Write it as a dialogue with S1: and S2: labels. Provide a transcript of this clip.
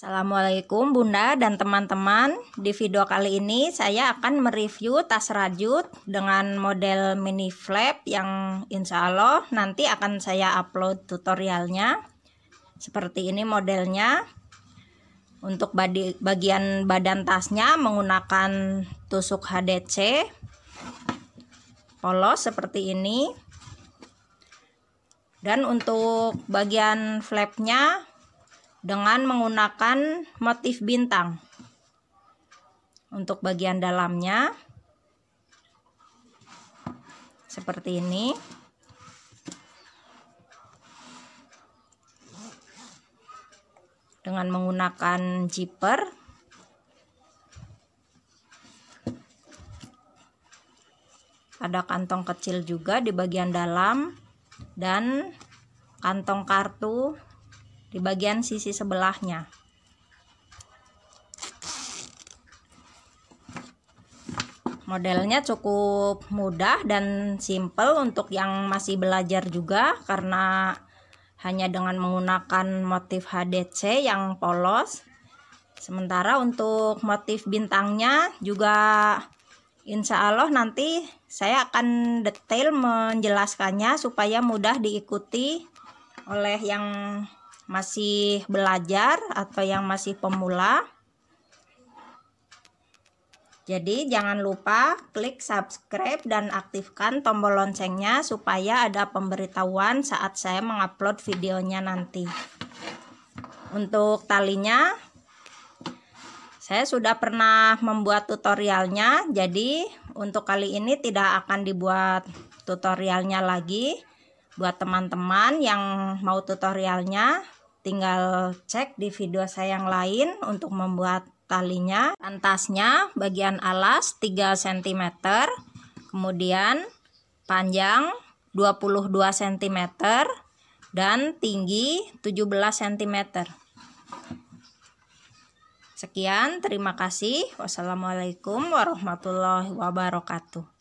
S1: Assalamualaikum Bunda dan teman-teman Di video kali ini saya akan mereview tas rajut dengan model mini flap yang insya Allah nanti akan saya upload tutorialnya Seperti ini modelnya Untuk bagian badan tasnya menggunakan tusuk HDC Polos seperti ini Dan untuk bagian flapnya dengan menggunakan motif bintang untuk bagian dalamnya seperti ini dengan menggunakan zipper ada kantong kecil juga di bagian dalam dan kantong kartu di bagian sisi sebelahnya modelnya cukup mudah dan simple untuk yang masih belajar juga karena hanya dengan menggunakan motif HDC yang polos sementara untuk motif bintangnya juga insya Allah nanti saya akan detail menjelaskannya supaya mudah diikuti oleh yang masih belajar atau yang masih pemula. Jadi jangan lupa klik subscribe dan aktifkan tombol loncengnya supaya ada pemberitahuan saat saya mengupload videonya nanti. Untuk talinya saya sudah pernah membuat tutorialnya jadi untuk kali ini tidak akan dibuat tutorialnya lagi buat teman-teman yang mau tutorialnya Tinggal cek di video saya yang lain untuk membuat talinya. Pantasnya bagian alas 3 cm, kemudian panjang 22 cm dan tinggi 17 cm. Sekian, terima kasih. Wassalamualaikum warahmatullahi wabarakatuh.